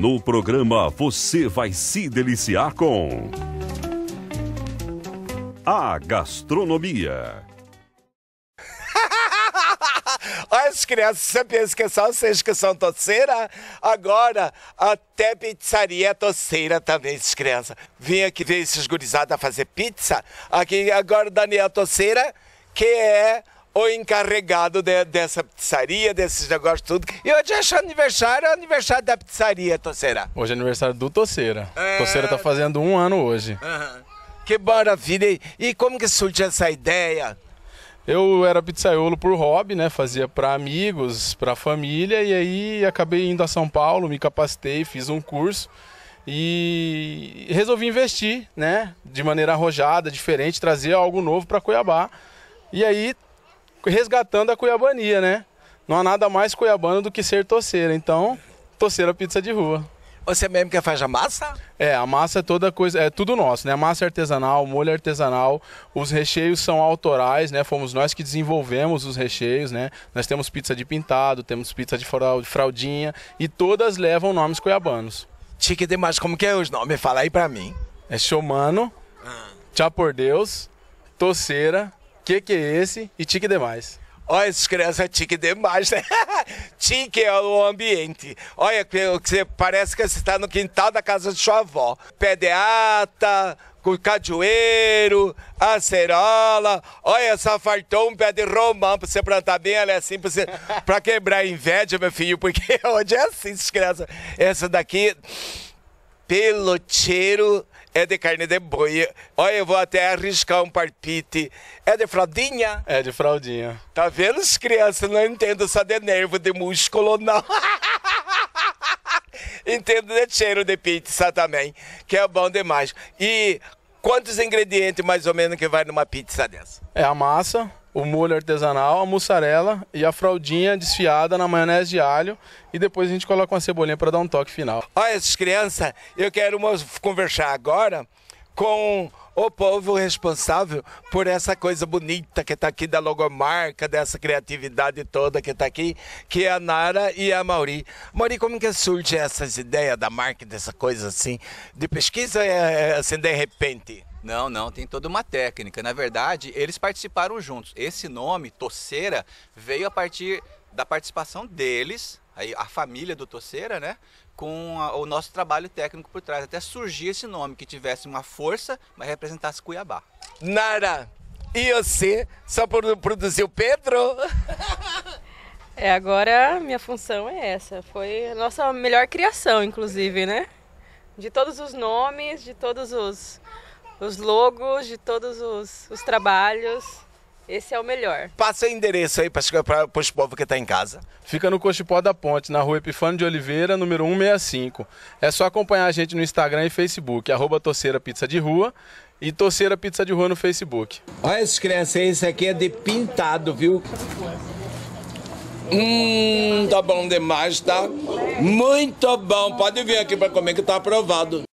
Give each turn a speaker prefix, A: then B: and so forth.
A: No programa você vai se deliciar com a gastronomia.
B: Olha as crianças, você pensa que é vocês que são toceira? Agora, até pizzaria é toceira também, essas crianças. Vem aqui ver esses gurizados a fazer pizza. Aqui agora o Daniel Toceira, que é o encarregado de, dessa pizzaria, desses negócios tudo. E hoje é aniversário,
A: é aniversário da pizzaria, Toceira. Hoje é aniversário do Toceira. É... Toceira tá fazendo um ano hoje. Uhum. Que maravilha. E como que surgiu essa ideia? Eu era pizzaiolo por hobby, né? Fazia para amigos, para família e aí acabei indo a São Paulo, me capacitei, fiz um curso e resolvi investir, né? De maneira arrojada, diferente, trazer algo novo para Cuiabá. E aí resgatando a cuiabania, né? Não há nada mais cuiabano do que ser torceira. Então, torceira pizza de rua. Você mesmo que faz a massa? É, a massa é toda coisa, é tudo nosso, né? A massa é artesanal, molho é artesanal, os recheios são autorais, né? Fomos nós que desenvolvemos os recheios, né? Nós temos pizza de pintado, temos pizza de fraldinha e todas levam nomes cuiabanos. Chique demais, como que é os nomes? Fala aí pra mim. É Chomano, ah. Tchau por Deus, Toceira, que que é esse e tique demais. Olha, essas crianças é tique demais, né? tique é o ambiente.
B: Olha, você parece que você está no quintal da casa de sua avó. Pedeata, com cajueiro, acerola. Olha, só fartou um pé de romã pra você plantar bem, ela é assim, pra, você, pra quebrar a inveja, meu filho, porque hoje é assim, essas crianças. Essa daqui, pelo cheiro, é de carne de boi. Olha, eu vou até arriscar um palpite. É de fraldinha? É de fraldinha. Tá vendo, as crianças? Não entendo só de nervo, de músculo, não. Entendo de cheiro de pizza também, que é bom demais. E quantos ingredientes mais ou menos que vai numa pizza dessa?
A: É a massa, o molho artesanal, a mussarela e a fraldinha desfiada na maionese de alho e depois a gente coloca uma cebolinha para dar um toque final.
B: Olha essas crianças, eu quero conversar agora com o povo responsável por essa coisa bonita que está aqui da logomarca, dessa criatividade toda que está aqui, que é a Nara e a Mauri. Mauri, como que surge essas ideias da marca, dessa coisa assim, de pesquisa eh, assim de repente? Não, não, tem toda uma técnica. Na verdade, eles participaram juntos. Esse nome, Toceira, veio a partir da participação deles, aí a família do Toceira, né? Com a, o nosso trabalho técnico por trás. Até surgir esse nome, que tivesse uma força, mas representasse Cuiabá. Nara, e você só por
A: produzir o Pedro? É, agora minha função é essa. Foi a nossa melhor criação, inclusive, né? De todos os nomes, de todos os os logos de todos os, os trabalhos. Esse é o melhor. Passa o endereço aí para o povo que está em casa. Fica no Cochipó da Ponte, na rua Epifânio de Oliveira, número 165. É só acompanhar a gente no Instagram e Facebook, arroba Torceira Pizza de Rua e Torceira Pizza de Rua no Facebook. Olha esses crianças aí, isso aqui é de pintado, viu? Hum, tá bom demais, tá?
B: Muito bom. Pode vir aqui para comer que tá aprovado.